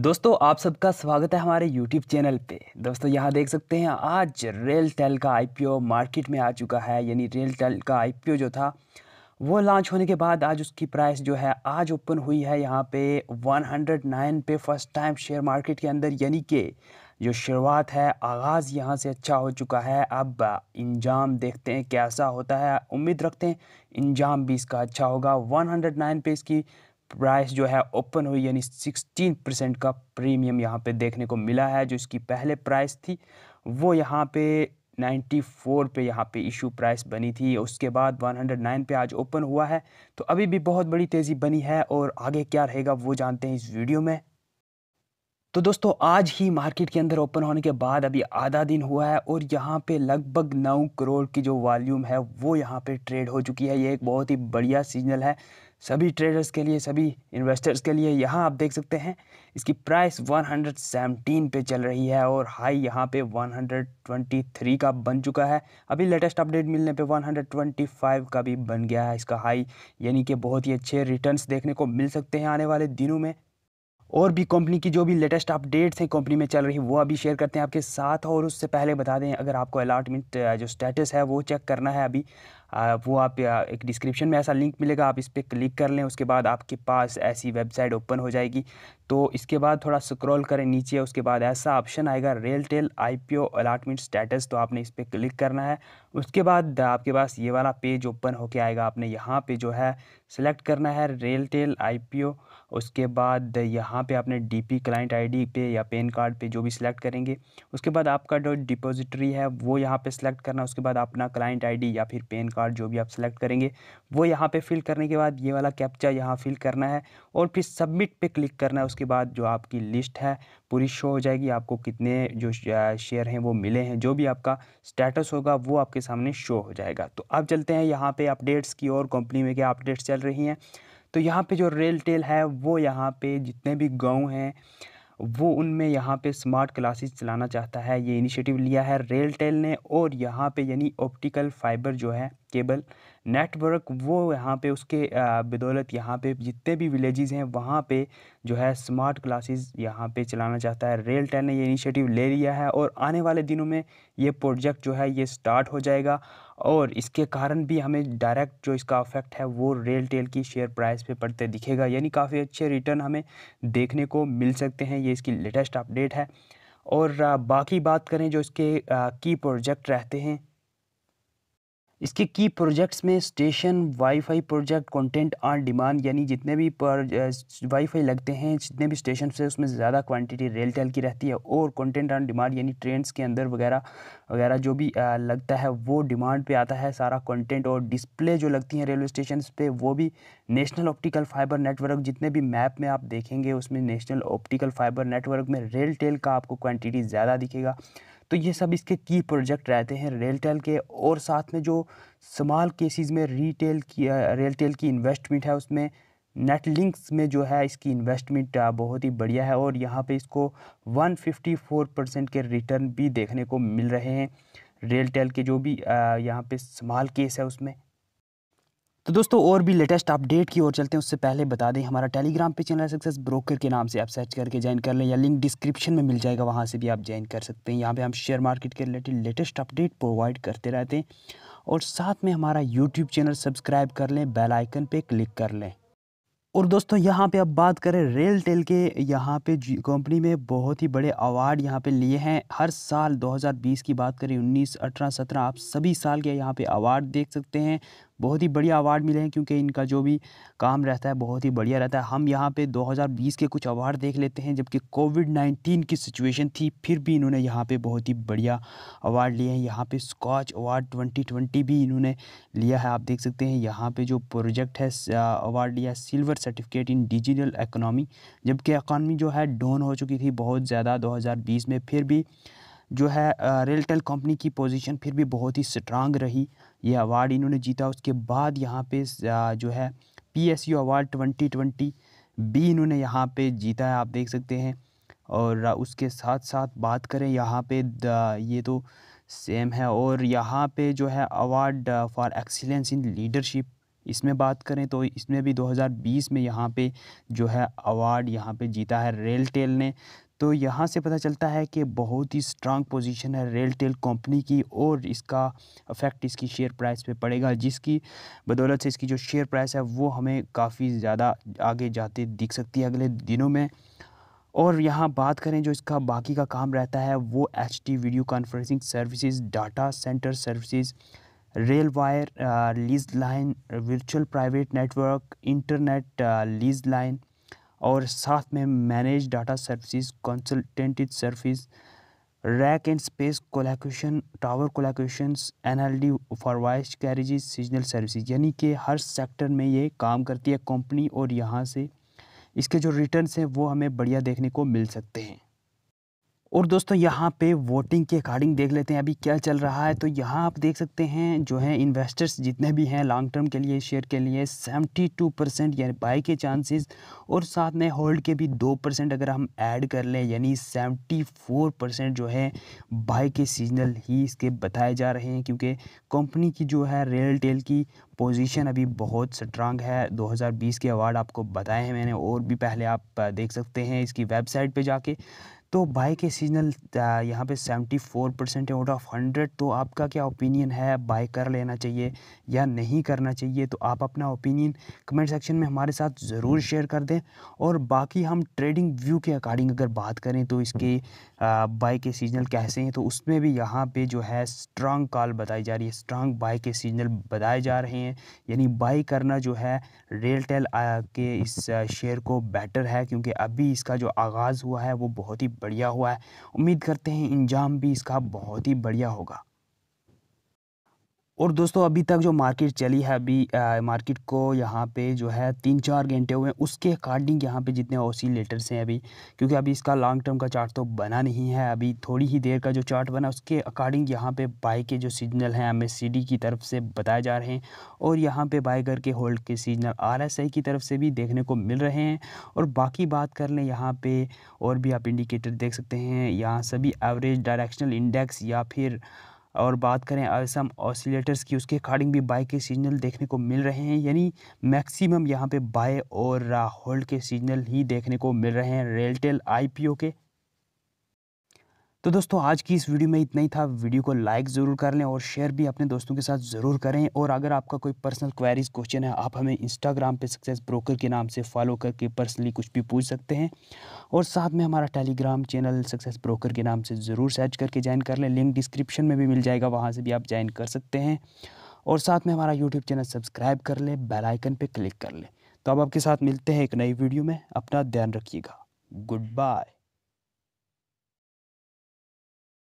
दोस्तों आप सबका स्वागत है हमारे YouTube चैनल पे दोस्तों यहाँ देख सकते हैं आज रेल टेल का आई मार्केट में आ चुका है यानी रेल टेल का आई जो था वो लॉन्च होने के बाद आज उसकी प्राइस जो है आज ओपन हुई है यहाँ पे 109 पे फर्स्ट टाइम शेयर मार्केट के अंदर यानी कि जो शुरुआत है आगाज़ यहाँ से अच्छा हो चुका है अब इंजाम देखते हैं कैसा होता है उम्मीद रखते हैं इंजाम भी इसका अच्छा होगा 109 पे इसकी प्राइस जो है ओपन हुई यानी 16 परसेंट का प्रीमियम यहाँ पे देखने को मिला है जो इसकी पहले प्राइस थी वो यहाँ पे 94 पे यहाँ पे इशू प्राइस बनी थी उसके बाद 109 पे आज ओपन हुआ है तो अभी भी बहुत बड़ी तेज़ी बनी है और आगे क्या रहेगा वो जानते हैं इस वीडियो में तो दोस्तों आज ही मार्केट के अंदर ओपन होने के बाद अभी आधा दिन हुआ है और यहाँ पे लगभग नौ करोड़ की जो वॉल्यूम है वो यहाँ पे ट्रेड हो चुकी है ये एक बहुत ही बढ़िया सिग्नल है सभी ट्रेडर्स के लिए सभी इन्वेस्टर्स के लिए यहाँ आप देख सकते हैं इसकी प्राइस 117 पे चल रही है और हाई यहाँ पे 123 का बन चुका है अभी लेटेस्ट अपडेट मिलने पे 125 का भी बन गया है इसका हाई यानी कि बहुत ही अच्छे रिटर्न्स देखने को मिल सकते हैं आने वाले दिनों में और भी कंपनी की जो भी लेटेस्ट अपडेट्स हैं कंपनी में चल रही वो अभी शेयर करते हैं आपके साथ और उससे पहले बता दें अगर आपको अलाटमेंट जो स्टेटस है वो चेक करना है अभी वो आप एक डिस्क्रिप्शन में ऐसा लिंक मिलेगा आप इस पर क्लिक कर लें उसके बाद आपके पास ऐसी वेबसाइट ओपन हो जाएगी तो इसके बाद थोड़ा स्क्रॉल करें नीचे उसके बाद ऐसा ऑप्शन आएगा RailTel I P O allotment status तो आपने इस पर क्लिक करना है उसके बाद आपके पास ये वाला पेज ओपन होके आएगा आपने यहाँ पे जो है सिलेक्ट करना है RailTel I P O उसके बाद यहाँ पे आपने D P client I D पे या पेन कार्ड पे जो भी सिलेक्ट करेंगे उसके बाद आपका जो डिपोजिटरी है वो यहाँ पर सिलेक्ट करना उसके बाद अपना क्लाइंट आई डी या फिर पेन कार्ड कार्ड जो भी आप सेलेक्ट करेंगे वो यहाँ पे फिल करने के बाद ये वाला कैप्चा यहाँ फिल करना है और फिर सबमिट पे क्लिक करना है उसके बाद जो आपकी लिस्ट है पूरी शो हो जाएगी आपको कितने जो शेयर हैं वो मिले हैं जो भी आपका स्टेटस होगा वो आपके सामने शो हो जाएगा तो अब चलते हैं यहाँ पर अपडेट्स की और कंपनी में क्या अपडेट्स चल रही हैं तो यहाँ पर जो रेल टेल है वो यहाँ पर जितने भी गाँव हैं वो उनमें यहाँ पे स्मार्ट क्लासेस चलाना चाहता है ये इनिशिएटिव लिया है रेल टेल ने और यहाँ पे यानी ऑप्टिकल फाइबर जो है केबल नेटवर्क वो यहाँ पे उसके बदौलत यहाँ पे जितने भी विलेजेस हैं वहाँ पे जो है स्मार्ट क्लासेस यहाँ पे चलाना चाहता है रेल टेल ने ये इनिशिएटिव ले लिया है और आने वाले दिनों में ये प्रोजेक्ट जो है ये स्टार्ट हो जाएगा और इसके कारण भी हमें डायरेक्ट जो इसका अफेक्ट है वो रेल टेल की शेयर प्राइस पे पड़ते दिखेगा यानी काफ़ी अच्छे रिटर्न हमें देखने को मिल सकते हैं ये इसकी लेटेस्ट अपडेट है और बाकी बात करें जो इसके की प्रोजेक्ट रहते हैं इसके की प्रोजेक्ट्स में station wifi project content on demand यानी जितने भी वाईफाई लगते हैं जितने भी स्टेशन से उसमें ज़्यादा क्वांटिटी रेलटेल की रहती है और कंटेंट ऑन डिमांड यानी ट्रेंड्स के अंदर वगैरह वगैरह जो भी आ, लगता है वो डिमांड पे आता है सारा कंटेंट और डिस्प्ले जो लगती हैं रेलवे स्टेशन पर वो भी नेशनल ऑप्टिकल फाइबर नेटवर्क जितने भी मैप में आप देखेंगे उसमें नेशनल ऑप्टिकल फाइबर नेटवर्क में रेल का आपको क्वान्टिटी ज़्यादा दिखेगा तो ये सब इसके की प्रोजेक्ट रहते हैं रेलटेल के और साथ में जो स्माल केसेस में रिटेल की रेलटेल की इन्वेस्टमेंट है उसमें नेट लिंक्स में जो है इसकी इन्वेस्टमेंट बहुत ही बढ़िया है और यहाँ पे इसको 154 परसेंट के रिटर्न भी देखने को मिल रहे हैं रेलटेल के जो भी यहाँ पे स्मॉल केस है उसमें तो दोस्तों और भी लेटेस्ट अपडेट की ओर चलते हैं उससे पहले बता दें हमारा टेलीग्राम पे चैनल सक्सेस ब्रोकर के नाम से आप सर्च करके ज्वाइन कर लें या लिंक डिस्क्रिप्शन में मिल जाएगा वहाँ से भी आप ज्वाइन कर सकते हैं यहाँ पे हम शेयर मार्केट के रिलेटेड लेटेस्ट अपडेट प्रोवाइड करते रहते हैं और साथ में हमारा यूट्यूब चैनल सब्सक्राइब कर लें बेलाइकन पर क्लिक कर लें और दोस्तों यहाँ पे अब बात करें रेल टेल के यहाँ पे कंपनी में बहुत ही बड़े अवार्ड यहाँ पे लिए हैं हर साल 2020 की बात करें 19, 18, 17 आप सभी साल के यहाँ पे अवार्ड देख सकते हैं बहुत ही बढ़िया अवार्ड मिले हैं क्योंकि इनका जो भी काम रहता है बहुत ही बढ़िया रहता है हम यहाँ पे 2020 के कुछ अवार्ड देख लेते हैं जबकि कोविड 19 की सिचुएशन थी फिर भी इन्होंने यहाँ पे बहुत ही बढ़िया अवार्ड लिए हैं यहाँ पे स्कॉच अवार्ड 2020 भी इन्होंने लिया है आप देख सकते हैं यहाँ पर जो प्रोजेक्ट है अवार्ड लिया silver certificate in digital economy जबकि इकानमी जो है डाउन हो चुकी थी बहुत ज़्यादा दो में फिर भी जो है रेलटेल कंपनी की पोजीशन फिर भी बहुत ही स्ट्रांग रही ये अवार्ड इन्होंने जीता उसके बाद यहाँ पे जो है पीएसयू अवार्ड 2020 बी इन्होंने यहाँ पे जीता है आप देख सकते हैं और उसके साथ साथ बात करें यहाँ पे ये तो सेम है और यहाँ पे जो है award for excellence in leadership इसमें बात करें तो इसमें भी 2020 में यहाँ पे जो है अवार्ड यहाँ पे जीता है रेल टेल ने तो यहाँ से पता चलता है कि बहुत ही स्ट्रांग पोजीशन है रेल टेल कंपनी की और इसका अफेक्ट इसकी शेयर प्राइस पे पड़ेगा जिसकी बदौलत से इसकी जो शेयर प्राइस है वो हमें काफ़ी ज़्यादा आगे जाते दिख सकती है अगले दिनों में और यहाँ बात करें जो इसका बाकी का काम रहता है वो H video conferencing services data centre services RailWire lease line virtual private network internet lease line और साथ में manage data services consultant service rack and space colocation tower colocation D for voice carriage seasonal services यानी कि हर sector में ये काम करती है कंपनी और यहाँ से इसके जो रिटर्न्स हैं वो हमें बढ़िया देखने को मिल सकते हैं और दोस्तों यहाँ पे वोटिंग के अकॉर्डिंग देख लेते हैं अभी क्या चल रहा है तो यहाँ आप देख सकते हैं जो है इन्वेस्टर्स जितने भी हैं लॉन्ग टर्म के लिए शेयर के लिए 72 परसेंट यानी बाई के चांसेस और साथ में होल्ड के भी दो परसेंट अगर हम ऐड कर लें यानी 74 परसेंट जो है बाई के सीजनल ही इसके बताए जा रहे हैं क्योंकि कंपनी की जो है रेल टेल की पोजीशन अभी बहुत स्ट्रांग है 2020 के अवार्ड आपको बताए हैं मैंने और भी पहले आप देख सकते हैं इसकी वेबसाइट पे जाके तो बाई के सीजनल यहाँ पे 74 परसेंट है आउट ऑफ हंड्रेड तो आपका क्या ओपिनियन है बाय कर लेना चाहिए या नहीं करना चाहिए तो आप अपना ओपिनियन कमेंट सेक्शन में हमारे साथ ज़रूर शेयर हम्म। कर दें और बाकी हम ट्रेडिंग व्यू के अकॉर्डिंग अगर बात करें तो इसके बाय के सीजनल कैसे हैं तो उसमें भी यहाँ पर जो है स्ट्रांग कॉल बताई जा रही है स्ट्रांग बाय के सीजनल बताए जा रहे हैं यानी बाई करना जो है रेलटेल के इस शेयर को बेटर है क्योंकि अभी इसका जो आगाज़ हुआ है वो बहुत ही बढ़िया हुआ है उम्मीद करते हैं इंजाम भी इसका बहुत ही बढ़िया होगा और दोस्तों अभी तक जो मार्केट चली है अभी आ, मार्केट को यहाँ पे जो है तीन चार घंटे हुए हैं उसके अकॉर्डिंग यहाँ पे जितने ओसीलेटर्स हैं अभी क्योंकि अभी इसका लॉन्ग टर्म का चार्ट तो बना नहीं है अभी थोड़ी ही देर का जो चार्ट बना उसके अकॉर्डिंग यहाँ पे बाई के जो सिग्नल हैं हमें सी की तरफ से बताए जा रहे हैं और यहाँ पर बाई करके होल्ड के सिग्नल आर की तरफ से भी देखने को मिल रहे हैं और बाकी बात कर लें यहाँ पर और भी आप इंडिकेटर देख सकते हैं यहाँ सभी एवरेज डायरेक्शनल इंडेक्स या फिर और बात करें असम ऑसिलेटर्स की उसके अकॉर्डिंग भी बाय के सिग्नल देखने को मिल रहे हैं यानी मैक्सिमम यहाँ पे बाय और होल्ड के सिग्नल ही देखने को मिल रहे हैं रेलटेल आईपीओ के तो दोस्तों आज की इस वीडियो में इतना ही था वीडियो को लाइक ज़रूर कर लें और शेयर भी अपने दोस्तों के साथ ज़रूर करें और अगर आपका कोई पर्सनल क्वेरीज क्वेश्चन है आप हमें इंस्टाग्राम पे सक्सेस ब्रोकर के नाम से फॉलो करके पर्सनली कुछ भी पूछ सकते हैं और साथ में हमारा टेलीग्राम चैनल सक्सेस ब्रोकर के नाम से ज़रूर सर्च करके ज्वाइन कर लें लिंक डिस्क्रिप्शन में भी मिल जाएगा वहाँ से भी आप ज्वाइन कर सकते हैं और साथ में हमारा यूट्यूब चैनल सब्सक्राइब कर लें बेलाइकन पर क्लिक कर लें तो अब आपके साथ मिलते हैं एक नई वीडियो में अपना ध्यान रखिएगा गुड बाय